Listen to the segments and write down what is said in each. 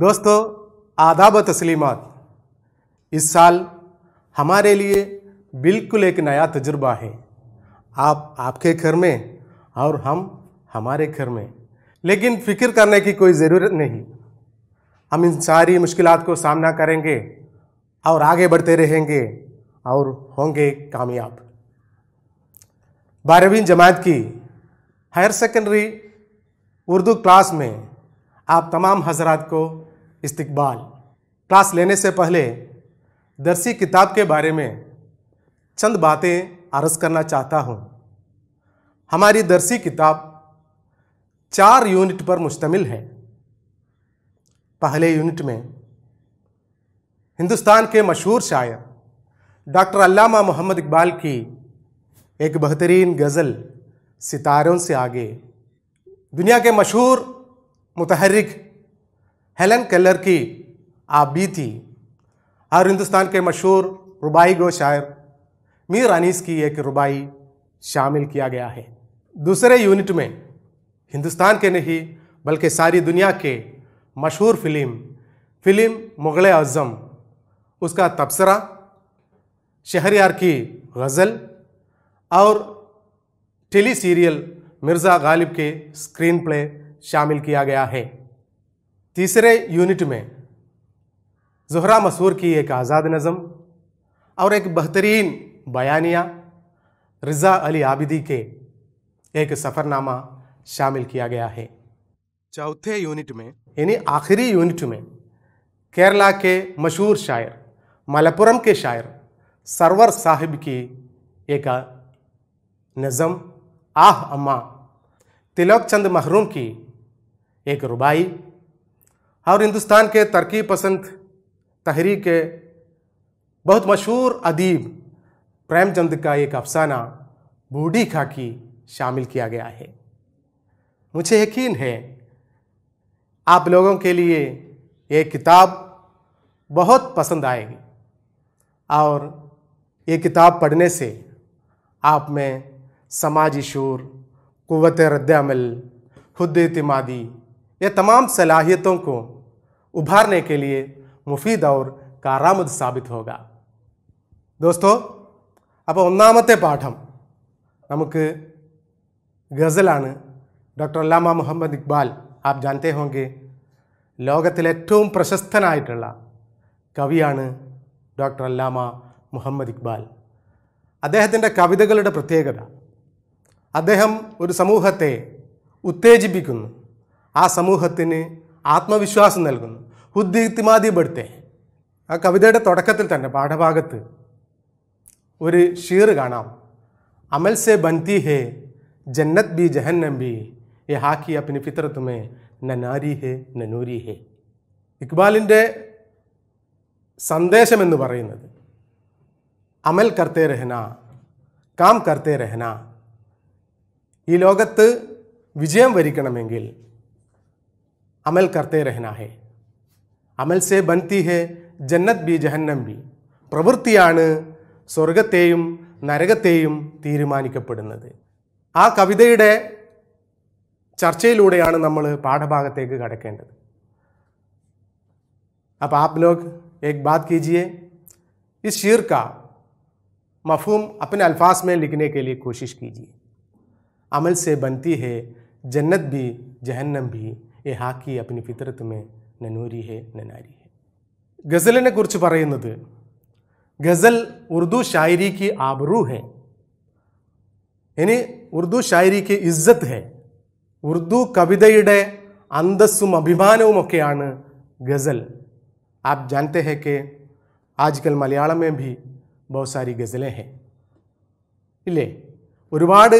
दोस्तों आदाब तस्लीमत इस साल हमारे लिए बिल्कुल एक नया तजुर्बा है आप आपके घर में और हम हमारे घर में लेकिन फिक्र करने की कोई ज़रूरत नहीं हम इन सारी मुश्किल को सामना करेंगे और आगे बढ़ते रहेंगे और होंगे कामयाब बारहवीं जमात की हायर सेकेंडरी उर्दू क्लास में आप तमाम हजरात को इस्तकबाल क्लास लेने से पहले दरसी किताब के बारे में चंद बातें आरस करना चाहता हूँ हमारी दरसी किताब चार यूनिट पर मुश्तमिल है पहले यूनिट में हिंदुस्तान के मशहूर शायर डॉक्टर अल्लामा मोहम्मद इकबाल की एक बेहतरीन गज़ल सितारों से आगे दुनिया के मशहूर मुतहरक हेलन केलर की आप भी थी हर हिंदुस्तान के मशहूर रुबाई गो शायर मीर अनीस की एक रुबाई शामिल किया गया है दूसरे यूनिट में हिंदुस्तान के नहीं बल्कि सारी दुनिया के मशहूर फिल्म फिल्म मुग़ल अज़म उसका तबसरा शहरियार की गज़ल और टेली सीरियल मिर्ज़ा गालिब के स्क्रीन प्ले शामिल किया गया है तीसरे यूनिट में जहरा मसूर की एक आज़ाद नज़म और एक बेहतरीन बयानिया रज़ा अली आबिदी के एक सफ़रनामा शामिल किया गया है चौथे यूनिट में यानी आखिरी यूनिट में केरला के मशहूर शायर मलपुरम के शायर सरवर साहिब की एक नज़म आह अम्मा तिलक चंद महरूम की एक रुबाई और हिंदुस्तान के तरकी पसंद तहरीक के बहुत मशहूर अदीब प्रेमचंद का एक अफसाना बूढ़ी खाकी शामिल किया गया है मुझे यकीन है आप लोगों के लिए ये किताब बहुत पसंद आएगी और ये किताब पढ़ने से आप में समाजी शोर कुत रद्दमल खुद इतमादी यह तमाम सलाहियतों को उभारने के लिए മുഫീദ് ഔർ കാറാമത് സ്ഥാപിത് ഹോക ദോസ്തോ അപ്പോൾ ഒന്നാമത്തെ പാഠം നമുക്ക് ഗസലാണ് ഡോക്ടർ അല്ലാമ മുഹമ്മദ് ഇക്ബാൽ ആപ് ജാനത്തെ ഹോങ്കെ ലോകത്തിലെ ഏറ്റവും പ്രശസ്തനായിട്ടുള്ള കവിയാണ് ഡോക്ടർ അല്ലാമ മുഹമ്മദ് ഇക്ബാൽ അദ്ദേഹത്തിൻ്റെ കവിതകളുടെ പ്രത്യേകത അദ്ദേഹം ഒരു സമൂഹത്തെ ഉത്തേജിപ്പിക്കുന്നു ആ സമൂഹത്തിന് ആത്മവിശ്വാസം നൽകുന്നു ഹുദ്ദിത്തിമാദിപ്പെടുത്തേ ആ കവിതയുടെ തുടക്കത്തിൽ തന്നെ പാഠഭാഗത്ത് ഒരു ഷീർ കാണാം അമൽ സെ ബന്തി ഹേ ജന്നത് ബി ജഹന്നം ബി എ ഹാക്കി അപ്പിന് ഫിത്രത്തുമേ നനാരി ഹേ നനൂരി ഹേ ഇക്ബാലിൻ്റെ സന്ദേശമെന്ന് പറയുന്നത് അമൽ കർത്തേ രഹന കാം കർത്തേ രഹന ഈ ലോകത്ത് വിജയം വരിക്കണമെങ്കിൽ अमल करते रहना है അമൽ സേ ബന്തി ഹെ ജന്നത് ബി ജഹന്നം ബി പ്രവൃത്തിയാണ് സ്വർഗത്തെയും നരകത്തെയും തീരുമാനിക്കപ്പെടുന്നത് ആ കവിതയുടെ ചർച്ചയിലൂടെയാണ് നമ്മൾ പാഠഭാഗത്തേക്ക് കടക്കേണ്ടത് അപ്പം ആപ് ലോക് എക് ബാത് കീജിയെ ഈ ഷീർ കാ മഫൂം അപ്പൻ അൽഫാസ് മേ ലിഖ്നെ കെ ലിയെ കോശിഷ് കീജിയെ അമൽ സേ ബന്തി ഹെ ജന്നത് ബി ജഹന്നം ബി ഏ ഹാക്കി അപ്പിന് ഫിത്രത്തുമേ നനൂരി ഹെ നനാരി ഹെ ഗസലിനെ കുറിച്ച് പറയുന്നത് ഗസൽ ഉർദു ഷായരിക്ക് ആബ്രൂ ഹെ ഇനി ഉർദു ഷായരിക്ക് ഇസ്സത്ത് ഹെ ഉർദു കവിതയുടെ അന്തസ്സും അഭിമാനവും ഒക്കെയാണ് ഗസൽ ആപ് ജാനത്തെ ഹെ കെ ആജ്കൽ മലയാളമേ ഭി ബഹുത് ഗസലെ ഹെ ഇല്ലേ ഒരുപാട്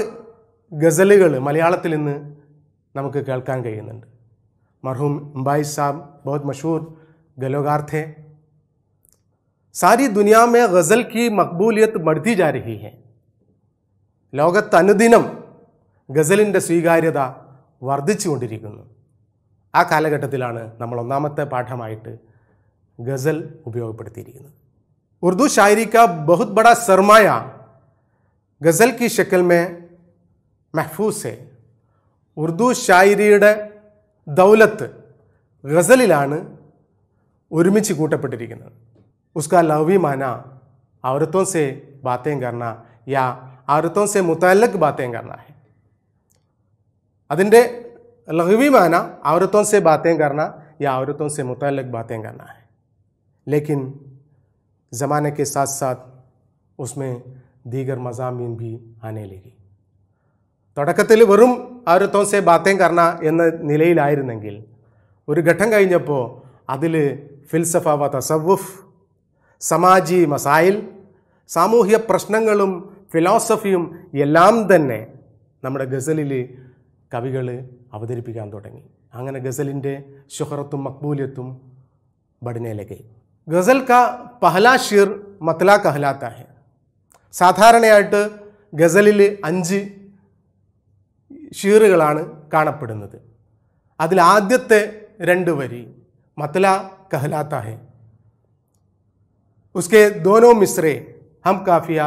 ഗസലുകൾ മലയാളത്തിൽ ഇന്ന് നമുക്ക് കേൾക്കാൻ കഴിയുന്നുണ്ട് मरहूम अम्बाई साहब बहुत मशहूर गलोगार थे सारी दुनिया में गज़ल की मकबूलियत बढ़ती जा रही है ലോകത്ത് അനുദിനം ഗസലിൻ്റെ സ്വീകാര്യത വർദ്ധിച്ചുകൊണ്ടിരിക്കുന്നു ആ കാലഘട്ടത്തിലാണ് നമ്മൾ ഒന്നാമത്തെ പാഠമായിട്ട് ഗസൽ ഉപയോഗപ്പെടുത്തിയിരിക്കുന്നത് ഉർദു ഷായരി കാ ബഹുത് ബഡാ സർമായ ഗസൽ കി ശക്കൽ മേ മെഹ്ഫൂസ് ഹെ ഉർദു ഷായരിയുടെ दौलत गज़ल औरमित कूटपेट उसका लवी माना औरतों से बातें करना या औरतों से मुतल बातें करना है अंटे लघवी माना औरतों से बातें करना या औरतों से मुतल बातें करना है लेकिन ज़माने के साथ साथ उसमें दीगर मजामी भी आने लगी तुक वरुम ഔരത്തോം സേ ബാത്തേം കർണ എന്ന നിലയിലായിരുന്നെങ്കിൽ ഒരു ഘട്ടം കഴിഞ്ഞപ്പോൾ അതിൽ ഫിൽസഫ വ തസവുഫ് സമാജി മസായിൽ സാമൂഹ്യ പ്രശ്നങ്ങളും ഫിലോസഫിയും എല്ലാം തന്നെ നമ്മുടെ ഗസലിൽ കവികൾ അവതരിപ്പിക്കാൻ തുടങ്ങി അങ്ങനെ ഗസലിൻ്റെ ഷുഹറത്തും മക്ബൂലിയത്തും ബഡ്നയിലേക്ക് ഗസൽ കാ പഹലാ ഷീർ മത്ല കഹലാത്ത സാധാരണയായിട്ട് ഗസലിൽ അഞ്ച് ഷീറുകളാണ് കാണപ്പെടുന്നത് അതിലാദ്യത്തെ രണ്ട് वरी मतला कहलाता है उसके दोनों मिसरे हम काफिया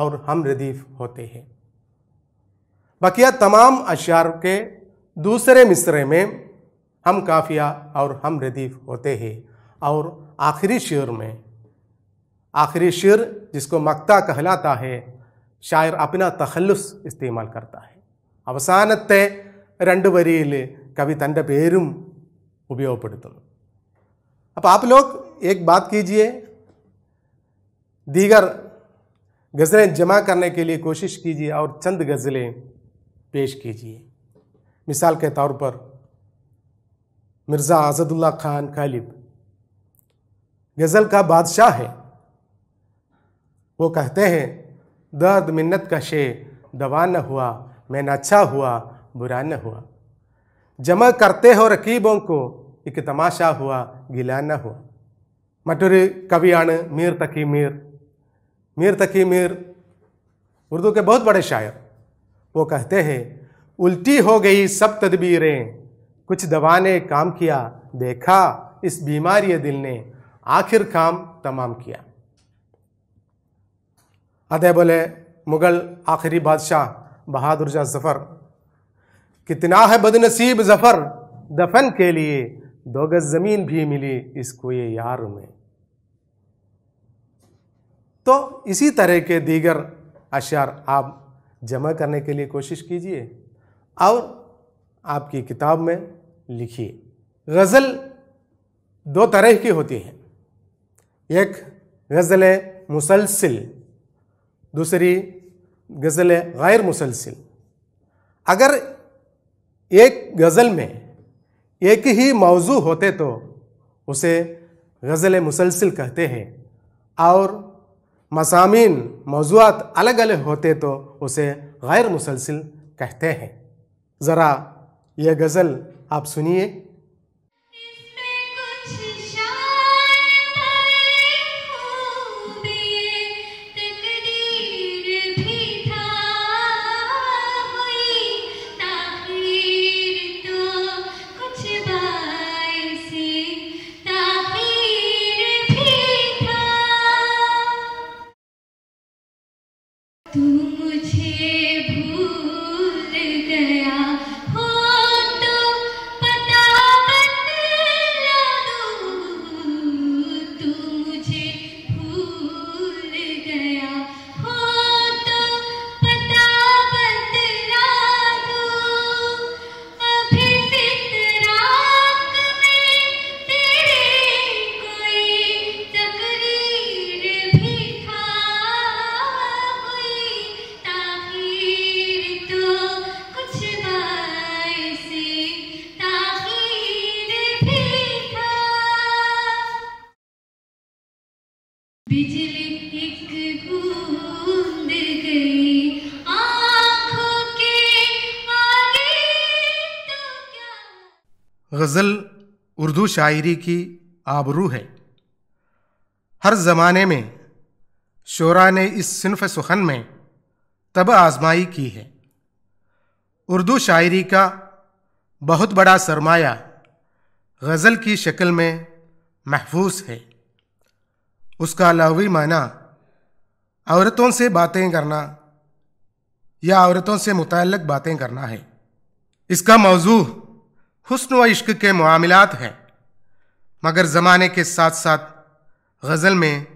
और हम रदीफ होते हैं बकिया तमाम अशार के दूसरे मिसरे में हम काफिया और हम रदीफ होते हैं और आखिरी शेर में आखिरी शेर जिसको मक्ता कहलाता है शायर अपना तखलस इस्तेमाल करता है അവസാനത്തെ രണ്ട് വരിയിൽ കവി തൻ്റെ പേരും ഉപയോഗപ്പെടുത്തുന്നു अब आप लोग एक बात कीजिए दीगर गज़लें जमा करने के लिए कोशिश कीजिए और चंद गज़लें पेश कीजिए मिसाल के तौर पर मिर्ज़ा आज़दुल्ला खान खालिब गज़ल का बादशाह है वो कहते हैं दर्द मिन्नत का शे दवा न हुआ मैंने अच्छा हुआ बुरा न हुआ जमा करते हो रकीबों को एक तमाशा हुआ गिला न हुआ മറ്റൊരു कवियान मीर तकी मीर मीर तकी मीर उर्दू के बहुत बड़े शायर वो कहते हैं उल्टी हो गई सब तदबीरें कुछ दवा ने काम किया देखा इस बीमारी दिल ने आखिर काम तमाम किया बोले मुगल आखिरी बादशाह बहादुर जा जफर कितना है बदनसीब जफर दफन के लिए दो गज जमीन भी मिली इसको ये यार में तो इसी तरह के दीगर अशार आप जमा करने के लिए कोशिश कीजिए और आपकी किताब में लिखिए गज़ल दो तरह की होती है एक गज़ल मुसलसिल दूसरी गज़ल गैर मुसलसिल अगर एक गज़ल में एक ही मौजू होते तो उसे गज़ल मुसलसिल कहते हैं और मसामीन मौजूद अलग अलग होते तो उसे गैर मुसलसिल कहते हैं ज़रा यह गज़ल आप सुनिए उर्दू शायरी की आबरू है हर ज़माने में शोरा ने इस सिनफ सुखन में तब आजमाई की है उर्दू शायरी का बहुत बड़ा सरमाया गज़ल की शक्ल में महफूज है उसका लहवी माना औरतों से बातें करना या औरतों से मुतक बातें करना है इसका मौजू हसन व इश्क के मामलात हैं मगर ज़माने के साथ साथ गज़ल में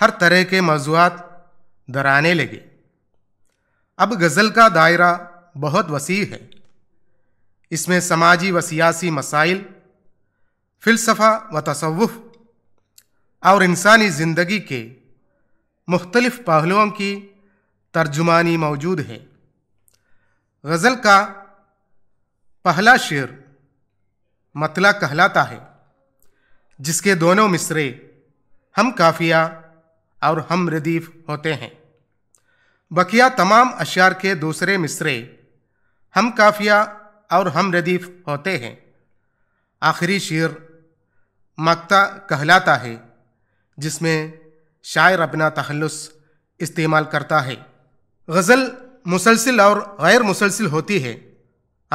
हर तरह के मौजूद दराने लगे अब गज़ल का दायरा बहुत वसी है इसमें समाजी व सियासी मसाइल फ़िलसफ़ा व तसवुफ़ और इंसानी ज़िंदगी के मुख्तलफ़ पहलुओं की तर्जुमानी मौजूद है गज़ल का पहला शेर मतला कहलाता है जिसके दोनों मिसरे हम काफिया और हम रदीफ होते हैं बकिया तमाम अशार के दूसरे मिसरे हम काफिया और हम रदीफ होते हैं आखिरी शेर मकता कहलाता है जिसमें शायर अपना तखलस इस्तेमाल करता है गज़ल मुसलसिल और गैर मुसलसिल होती है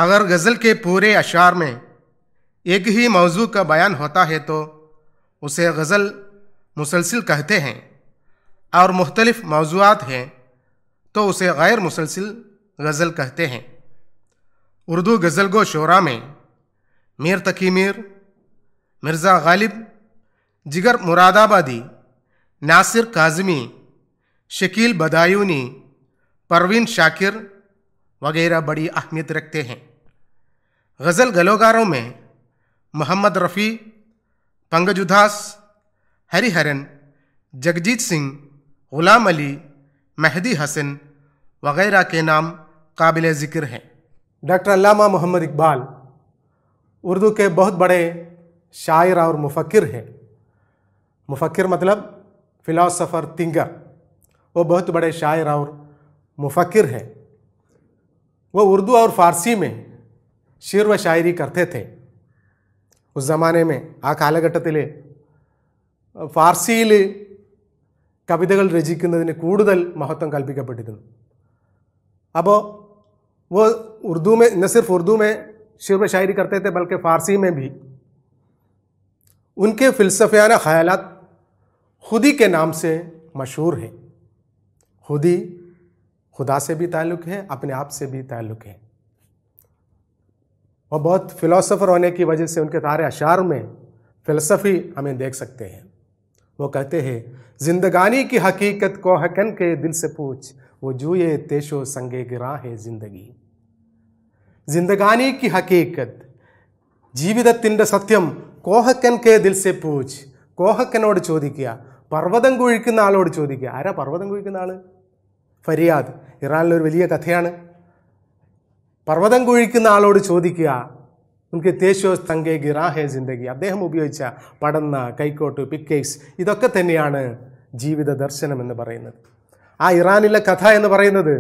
अगर गज़ल के पूरे अशार में एक ही मौजू का बयान होता है तो उसे गज़ल मुसलसिल कहते हैं और मुख्तलफ़ मौजूद हैं तो उसे गैर मुसलसिल गज़ल कहते हैं उर्दू गज़ल गो शरा में मीर तकी मीर मिर्ज़ा गालिब जिगर मुरादाबादी नासिर काजमी शकील बदायूनी परवीन शाकिर वगैरह बड़ी अहमियत रखते हैं गज़ल गलोगारों में मोहम्मद रफ़ी पंगजुदास हरिहरन जगजीत सिंह गुलाम अली मेहदी हसन वगैरह के नाम काबिल ज़िक्र हैं डॉक्टर अल्लामा मोहम्मद इकबाल उर्दू के बहुत बड़े शायर और मुफक्र हैं मुफक्र मतलब फ़िलासफ़र तिंगर वो बहुत बड़े शायर और मुफक्र हैं वो उर्दू और फ़ारसी में शेर व शायरी करते थे उस जमाने में आल घटे फारसी കവിതകൾ രചിക്കുന്നതിന് कूड़ल महत्व കൽപ്പിക്കപ്പെട്ടിരുന്നു अब वो उर्दू में न सिर्फ उर्दू में शिव शायरी करते थे बल्कि फ़ारसी में भी उनके फिलसफियाना ख्याल खुदी के नाम से मशहूर हैं खुदी खुदा से भी ताल्लुक़ है अपने आप से भी ताल्लुक़ है और बहुत फिलोसोफर होने की वजह से उनके तारे अशार में फिलसफी हमें देख सकते हैं वो कहते हैं जिंदगानी की हकीकत को हकन के दिल से पूछ वो जूए तेशो संगे गिरा है जिंदगी जिंदगानी की हकीकत ജീവിതത്തിൻ്റെ सत्यम കോഹക്കൻ के दिल से पूछ ചോദിക്കുക പർവ്വതം കുഴിക്കുന്ന पर्वत ചോദിക്കുക ആരാ പർവ്വതം കുഴിക്കുന്ന ആൾ ഫരിയാദ് ഇറാനിലൊരു വലിയ കഥയാണ് പർവ്വതം കുഴിക്കുന്ന ആളോട് ചോദിക്കുക നമുക്ക് തേശോസ് തങ്കേ ഗിറാഹേ ജിന്ദഗി അദ്ദേഹം ഉപയോഗിച്ച പടന്ന കൈക്കോട്ട് പിക്കേസ് ഇതൊക്കെ തന്നെയാണ് ജീവിത ദർശനം എന്ന് പറയുന്നത് ആ ഇറാനിലെ കഥ എന്ന് പറയുന്നത്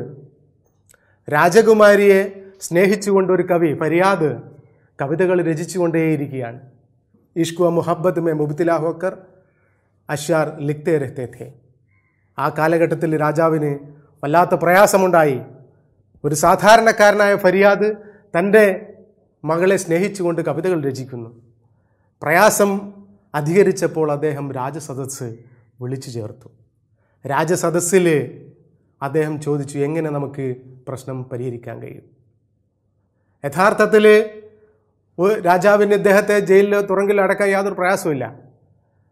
രാജകുമാരിയെ സ്നേഹിച്ചുകൊണ്ട് ഒരു കവി ഫരിയാദ് കവിതകൾ രചിച്ചുകൊണ്ടേയിരിക്കുകയാണ് ഇഷ്കു മുഹബ്ബത്ത് മേ മുബിത്തില ഹോക്കർ അഷാർ ലിക്തേ രഹ്തേ ആ കാലഘട്ടത്തിൽ രാജാവിന് വല്ലാത്ത പ്രയാസമുണ്ടായി ഒരു സാധാരണക്കാരനായ ഫരിയാദ് തൻ്റെ മകളെ സ്നേഹിച്ചുകൊണ്ട് കവിതകൾ രചിക്കുന്നു പ്രയാസം അധികരിച്ചപ്പോൾ അദ്ദേഹം രാജസദസ് വിളിച്ചു ചേർത്തു രാജസദസ്സിൽ അദ്ദേഹം ചോദിച്ചു എങ്ങനെ നമുക്ക് പ്രശ്നം പരിഹരിക്കാൻ കഴിയും യഥാർത്ഥത്തിൽ രാജാവിന് ഇദ്ദേഹത്തെ ജയിലിൽ തുറങ്കിൽ അടക്കാൻ യാതൊരു പ്രയാസമില്ല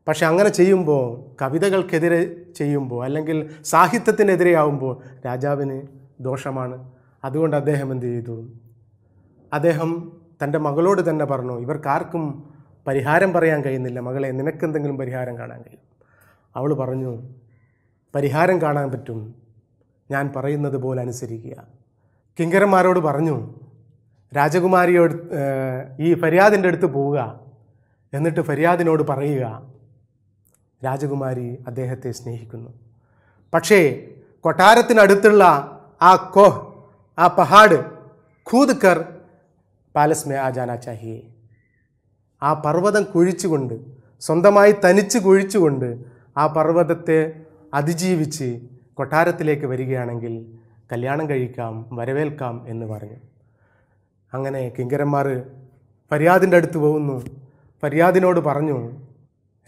പക്ഷെ അങ്ങനെ ചെയ്യുമ്പോൾ കവിതകൾക്കെതിരെ ചെയ്യുമ്പോൾ അല്ലെങ്കിൽ സാഹിത്യത്തിനെതിരെയാവുമ്പോൾ രാജാവിന് ദോഷമാണ് അതുകൊണ്ട് അദ്ദേഹം എന്ത് ചെയ്തു അദ്ദേഹം തൻ്റെ മകളോട് തന്നെ പറഞ്ഞു ഇവർക്കാർക്കും പരിഹാരം പറയാൻ കഴിയുന്നില്ല മകളെ നിനക്കെന്തെങ്കിലും പരിഹാരം കാണാൻ കഴിയും അവൾ പറഞ്ഞു പരിഹാരം കാണാൻ പറ്റും ഞാൻ പറയുന്നത് പോലെ അനുസരിക്കുക കിങ്കരന്മാരോട് പറഞ്ഞു രാജകുമാരിയോട് ഈ ഫര്യാദിൻ്റെ അടുത്ത് പോവുക എന്നിട്ട് ഫരിയാദിനോട് പറയുക രാജകുമാരി അദ്ദേഹത്തെ സ്നേഹിക്കുന്നു പക്ഷേ കൊട്ടാരത്തിനടുത്തുള്ള ആ കോഹ് ആ पहाड़ खूद कर പാലസ് മേ ആ ജാന ചാഹിയെ ആ പർവ്വതം കുഴിച്ചുകൊണ്ട് സ്വന്തമായി തനിച്ച് കുഴിച്ചുകൊണ്ട് ആ പർവ്വതത്തെ അതിജീവിച്ച് കൊട്ടാരത്തിലേക്ക് വരികയാണെങ്കിൽ കല്യാണം കഴിക്കാം വരവേൽക്കാം എന്ന് പറഞ്ഞു അങ്ങനെ കിങ്കരന്മാർ ഫരിയാദിൻ്റെ അടുത്ത് പോകുന്നു ഫരിയാദിനോട് പറഞ്ഞു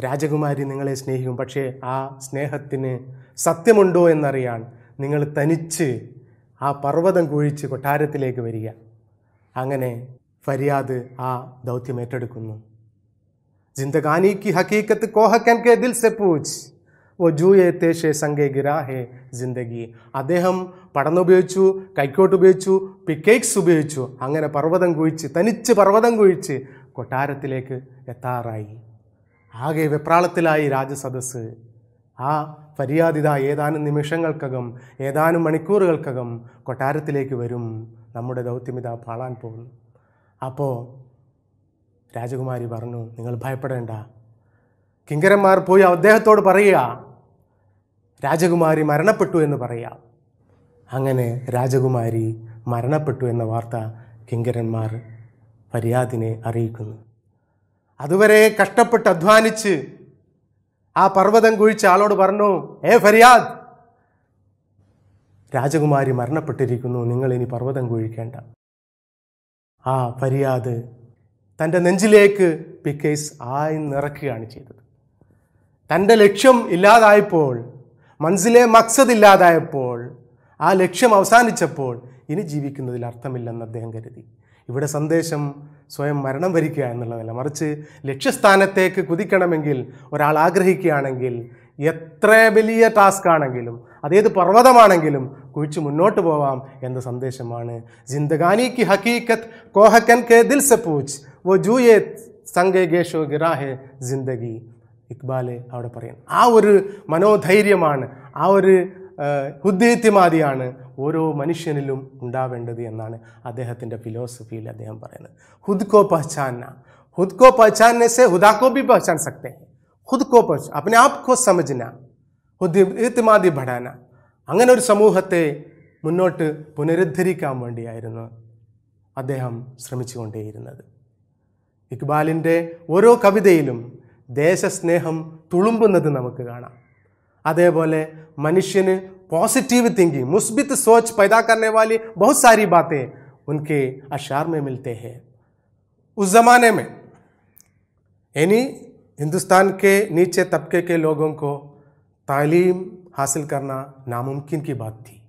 രാജകുമാരി നിങ്ങളെ സ്നേഹിക്കും പക്ഷേ ആ സ്നേഹത്തിന് സത്യമുണ്ടോ എന്നറിയാൻ നിങ്ങൾ തനിച്ച് ആ പർവ്വതം കുഴിച്ച് കൊട്ടാരത്തിലേക്ക് വരിക അങ്ങനെ ഫര്യാദ് ആ ദൗത്യം ഏറ്റെടുക്കുന്നു ജിന്ദഗാനിക്ക് ഹക്കീക്കത്ത് കോഹക്കൻ കെ ദിൽ സെ പൂച്ച് ഓ ജൂയെ തേഷെ സംഗേ ഗിരാ ഹേ ജിന്ദഗി അദ്ദേഹം ഉപയോഗിച്ചു കൈക്കോട്ട് ഉപയോഗിച്ചു പിക്കേക്സ് ഉപയോഗിച്ചു അങ്ങനെ പർവ്വതം കുഴിച്ച് തനിച്ച് പർവ്വതം കുഴിച്ച് കൊട്ടാരത്തിലേക്ക് എത്താറായി ആകെ വെപ്രാളത്തിലായി രാജസദസ്സ് ആ ഫരിയാദിത ഏതാനും നിമിഷങ്ങൾക്കകം ഏതാനും മണിക്കൂറുകൾക്കകം കൊട്ടാരത്തിലേക്ക് വരും നമ്മുടെ ദൗത്യമിത പാളാൻ പോകുന്നു അപ്പോൾ രാജകുമാരി പറഞ്ഞു നിങ്ങൾ ഭയപ്പെടേണ്ട കിങ്കരന്മാർ പോയി അദ്ദേഹത്തോട് പറയുക രാജകുമാരി മരണപ്പെട്ടു എന്ന് പറയുക അങ്ങനെ രാജകുമാരി മരണപ്പെട്ടു എന്ന വാർത്ത കിങ്കരന്മാർ ഫരിയാദിനെ അറിയിക്കുന്നു അതുവരെ കഷ്ടപ്പെട്ട് അധ്വാനിച്ച് ആ പർവ്വതം കുഴിച്ച് ആളോട് പറഞ്ഞു ഏ ഫരിയാദ് രാജകുമാരി മരണപ്പെട്ടിരിക്കുന്നു നിങ്ങൾ ഇനി പർവ്വതം കുഴിക്കേണ്ട ആ ഫരിയാദ് തൻ്റെ നെഞ്ചിലേക്ക് പിക്കേസ് ആയി നിറക്കുകയാണ് ചെയ്തത് തൻ്റെ ലക്ഷ്യം ഇല്ലാതായപ്പോൾ മനസ്സിലെ മക്സദ് ഇല്ലാതായപ്പോൾ ആ ലക്ഷ്യം അവസാനിച്ചപ്പോൾ ഇനി ജീവിക്കുന്നതിൽ അർത്ഥമില്ലെന്ന് അദ്ദേഹം കരുതി ഇവിടെ സന്ദേശം സ്വയം മരണം വരിക്കുക എന്നുള്ളതല്ല മറിച്ച് ലക്ഷ്യസ്ഥാനത്തേക്ക് കുതിക്കണമെങ്കിൽ ഒരാൾ ആഗ്രഹിക്കുകയാണെങ്കിൽ എത്ര വലിയ ടാസ്ക് ആണെങ്കിലും അതേത് പർവ്വതമാണെങ്കിലും കുഴിച്ച് മുന്നോട്ട് പോവാം എന്ന സന്ദേശമാണ് ജിന്ദഗാനി കി ഹക്കീക്കത്ത് കോഹക്കൻ കെ ദിൽ സെ പൂച്ച് വോ ജൂയെ സംഗേ ഗേഷോ ഗിറാഹെ ജിന്ദഗി ഇക്ബാലെ അവിടെ പറയും ആ ഒരു മനോധൈര്യമാണ് ആ ഒരു ഉദ്ദേത്യമാതിയാണ് ഓരോ മനുഷ്യനിലും ഉണ്ടാവേണ്ടത് എന്നാണ് അദ്ദേഹത്തിൻ്റെ ഫിലോസഫിയിൽ അദ്ദേഹം പറയുന്നത് ഹുദ് കോ പഹചാന खुद को पहचानने से खुदा को भी पहचान सकते हैं खुद को पहचान अपने आप ഇത്തിമാതി പഠാന അങ്ങനെ ഒരു സമൂഹത്തെ മുന്നോട്ട് പുനരുദ്ധരിക്കാൻ വേണ്ടിയായിരുന്നു അദ്ദേഹം ശ്രമിച്ചുകൊണ്ടേയിരുന്നത് ഇക്ബാലിൻ്റെ ഓരോ കവിതയിലും ദേശസ്നേഹം തുളുമ്പുന്നത് നമുക്ക് കാണാം അതേപോലെ മനുഷ്യന് पॉजिटिव थिंकिंग मुस्बित सोच पैदा करने वाली बहुत सारी बातें उनके अशार में मिलते हैं उस ज़माने में यानी हिंदुस्तान के नीचे तबके के लोगों को तालीम हासिल करना नामुमकिन की बात थी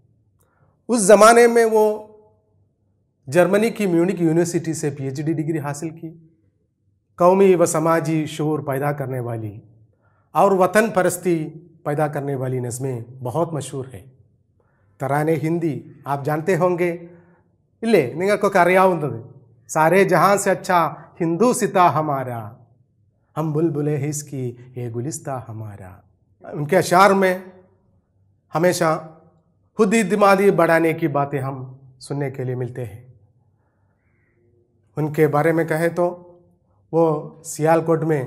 उस ज़माने में वो जर्मनी की म्यूनिक यूनिवर्सिटी से पीएचडी डिग्री हासिल की कौमी व समाजी शोर पैदा करने वाली और वतन परस्ती पैदा करने वाली नज़में बहुत मशहूर हैं तराने हिंदी आप जानते होंगे इल्ले को അറിയാവുന്നത് सारे जहां से अच्छा हिंदू सिता हमारा हम बुलबुले हैं इसकी ये गुलिस्ता हमारा उनके अशार में हमेशा खुद दिमागी बढ़ाने की बातें हम सुनने के लिए मिलते हैं उनके बारे में कहें तो वो सियालकोट में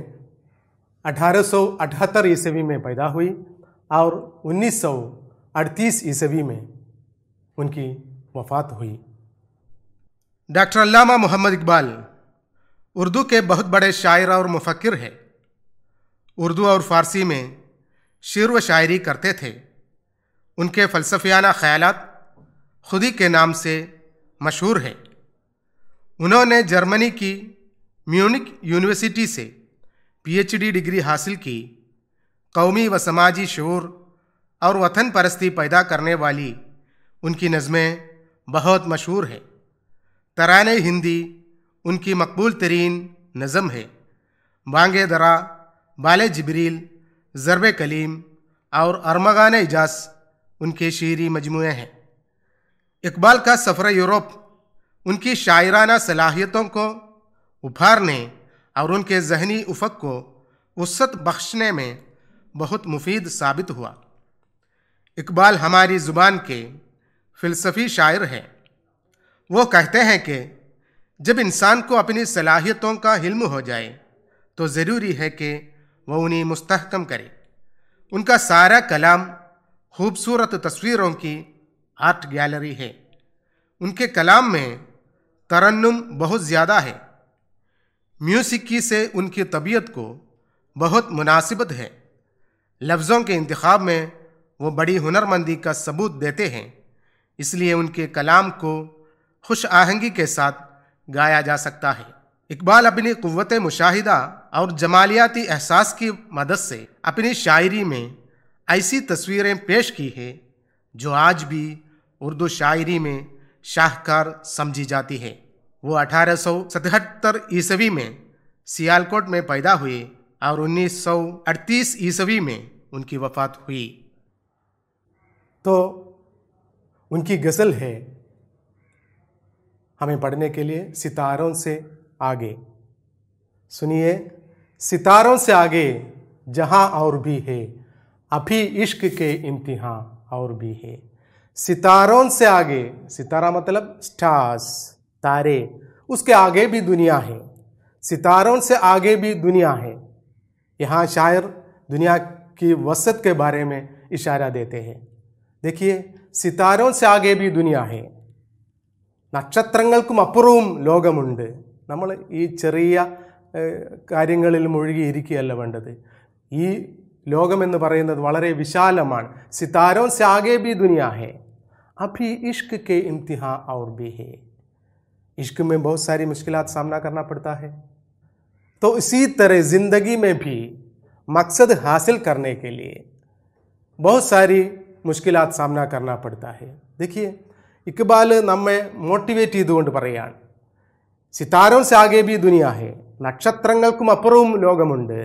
अठारह ईस्वी में पैदा हुई और 1938 ईस्वी में उनकी वफात हुई डॉक्टर अल्लामा मोहम्मद इकबाल उर्दू के बहुत बड़े शायर और मुफक्र हैं उर्दू और फारसी में शेर व शायरी करते थे उनके फ़लसफियाना ख्याल खुदी के नाम से मशहूर है उन्होंने जर्मनी की म्यूनिक यूनिवर्सिटी से पीएचडी डिग्री हासिल की कौमी व समाजी शोर और वतन परस्ती पैदा करने वाली उनकी नज़में बहुत मशहूर हैं तरान हिंदी उनकी मकबूल तरीन नज़म है बांगे दरा बाल जबरील ज़रब कलीम और अरमगान एजाज उनके शेरी मजमू हैं इकबाल का सफ़र यूरोप उनकी शायराना सलाहियतों को उभारने और उनके जहनी उफक को वसत बख्शने में बहुत मुफीद साबित हुआ इकबाल हमारी ज़ुबान के फ़िलसफ़ी शायर हैं वो कहते हैं कि जब इंसान को अपनी सलाहियतों का हिल्म हो जाए तो ज़रूरी है कि वह उन्हें मुस्तकम करे उनका सारा कलाम खूबसूरत तस्वीरों की आर्ट गैलरी है उनके कलाम में तरन्नुम बहुत ज़्यादा है म्यूसिकी से उनकी तबीयत को बहुत मुनासिबत है लफ्ज़ों के इंतखब में वो बड़ी हुनरमंदी का सबूत देते हैं इसलिए उनके कलाम को खुश आहंगी के साथ गाया जा सकता है इकबाल अपनी क़वत मुशाहिदा और जमालियाती एहसास की मदद से अपनी शायरी में ऐसी तस्वीरें पेश की है जो आज भी उर्दू शायरी में शाहकार समझी जाती है वो अठारह ईस्वी में सियालकोट में पैदा हुए और 1938 ईस्वी में उनकी वफात हुई तो उनकी गज़ल है हमें पढ़ने के लिए सितारों से आगे सुनिए सितारों से आगे जहां और भी है अभी इश्क के इम्तिहान और भी है सितारों से आगे सितारा मतलब स्टार्स तारे उसके आगे भी दुनिया है सितारों से आगे भी दुनिया है यहाँ शायर दुनिया की वसत के बारे में इशारा देते हैं देखिए सितारों से आगे भी दुनिया है നക്ഷത്രങ്ങൾക്കും അപ്പുറവും ലോകമുണ്ട് നമ്മൾ ഈ ചെറിയ കാര്യങ്ങളിൽ മുഴുകിയിരിക്കുകയല്ല വേണ്ടത് ഈ ലോകമെന്ന് പറയുന്നത് വളരെ വിശാലമാണ് സിതാരോ സാഗേ ബി ദുനിയാ ഹേ അഭി ഇഷ്ക് കെ ഇംതിഹാ ഔർ ബി ഹേ इश्क में बहुत सारी मुश्किल सामना करना पड़ता है तो इसी तरह ज़िंदगी में भी मकसद हासिल करने के लिए बहुत सारी മുഷ്കിലാ സാമന കർണ പെടുത്താഹെ देखिए ഇക്ബാൽ നമ്മെ മോട്ടിവേറ്റ് ചെയ്തുകൊണ്ട് പറയാണ് സിതാരോം സാഗേ ബി ദുനിയ ഹെ നക്ഷത്രങ്ങൾക്കും അപ്പുറവും ലോകമുണ്ട്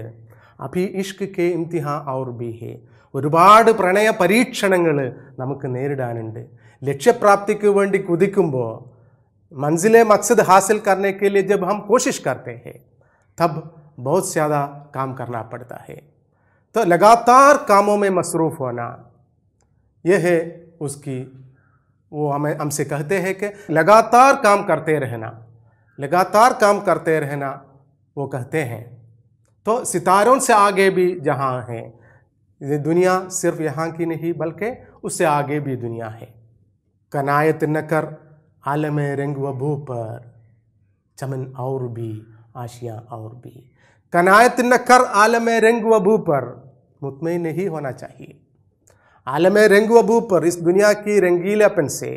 അഭി ഇഷ്ക് കെ ഇംതിഹാ ഔർ ബി ഹെ ഒരുപാട് പ്രണയ പരീക്ഷണങ്ങൾ നമുക്ക് നേരിടാനുണ്ട് ലക്ഷ്യപ്രാപ്തിക്ക് വേണ്ടി കുതിക്കുമ്പോൾ मंजिल मकसद हासिल करने के लिए जब हम कोशिश करते हैं तब बहुत ज़्यादा काम करना पड़ता है तो लगातार कामों में मसरूफ़ होना यह है उसकी वो हमें हमसे कहते हैं कि लगातार काम करते रहना लगातार काम करते रहना वो कहते हैं तो सितारों से आगे भी जहाँ हैं ये दुनिया सिर्फ यहाँ की नहीं बल्कि उससे आगे भी दुनिया है कनायत न कर आलम रंग वबू पर चमन और भी आशिया और भी कनायत न कर आलम रंग वबू पर मुतमिन नहीं होना चाहिए आलम रंग वबू पर इस दुनिया की रंगीलापन से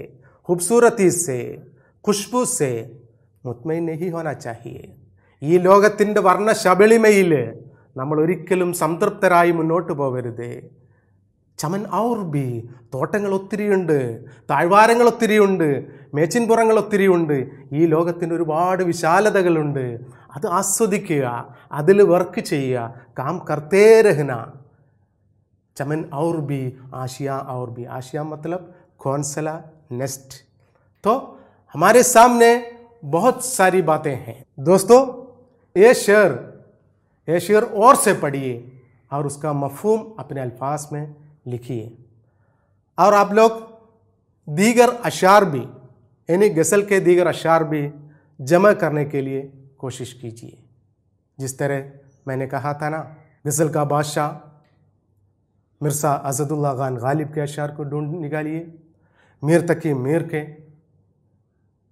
खूबसूरती से खुशबू से മുത്മൈൻ നഹി होना चाहिए ई ലോകത്തിൻ്റെ वर्ण ശബളിമയിൽ नाम संतृप्तर मोटे ചമൻ ഔർബി തോട്ടങ്ങൾ ഒത്തിരിയുണ്ട് താഴ്വാരങ്ങൾ ഒത്തിരിയുണ്ട് മേച്ചിൻപുറങ്ങൾ ഒത്തിരിയുണ്ട് ഈ ലോകത്തിന് ഒരുപാട് വിശാലതകളുണ്ട് അത് ആസ്വദിക്കുക അതിൽ വർക്ക് ചെയ്യുക കാം കർത്തേ ചമൻ ഔർബി ആഷിയ ഔർബി ആഷിയ മത്ലബ് കോൺസല നെസ്റ്റ് തോ ഹമാരെ സാമനെ बहुत സാരി ബാത്തേ ഹെ ദോസ്തോ ഏ शेर ഏ शेर ഓർ സെ പടിയേ ഔർ ഉസ്കാ മഫൂം അപ്പനെ അൽഫാസ് മേ लिखिए और आप लोग दीगर अशार भी यानी गज़ल के दीगर अशार भी जमा करने के लिए कोशिश कीजिए जिस तरह मैंने कहा था ना गज़ल का बादशाह मिर्सा अजदुल्ला खान गालिब के अशार को ढूंढ निकालिए मीर तकी मीर के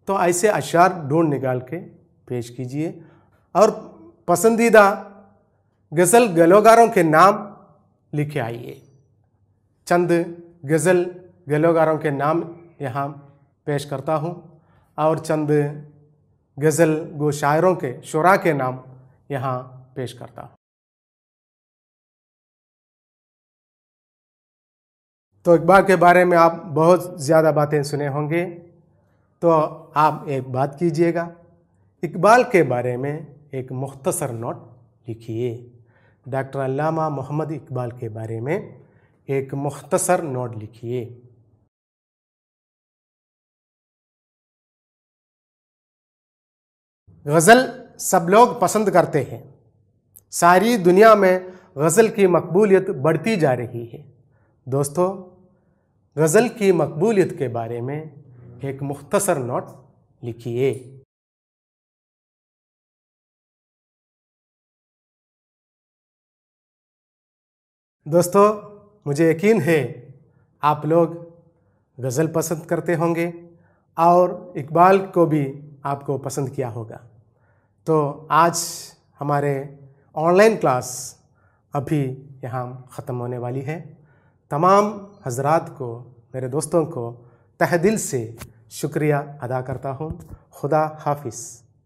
तो ऐसे अशार ढूंढ निकाल के पेश कीजिए और पसंदीदा गज़ल गलोगारों के नाम लिखे आइए चंद गज़ल गलोगारों के नाम यहाँ पेश करता हूँ और चंद गज़ल गो शायरों के शुरा के नाम यहाँ पेश करता हूँ तो इकबाल के बारे में आप बहुत ज़्यादा बातें सुने होंगे तो आप एक बात कीजिएगा इकबाल के बारे में एक मुख्तसर नोट लिखिए डॉक्टर अलामा मोहम्मद इकबाल के बारे में एक मुख्तसर नोट लिखिए गज़ल सब लोग पसंद करते हैं सारी दुनिया में गज़ल की मकबूलियत बढ़ती जा रही है दोस्तों गज़ल की मकबूलियत के बारे में एक मुख्तसर नोट लिखिए दोस्तों मुझे यकीन है आप लोग गज़ल पसंद करते होंगे और इकबाल को भी आपको पसंद किया होगा तो आज हमारे ऑनलाइन क्लास अभी यहाँ ख़त्म होने वाली है तमाम हजरात को मेरे दोस्तों को तहदिल से शुक्रिया अदा करता हूँ खुदा हाफिज़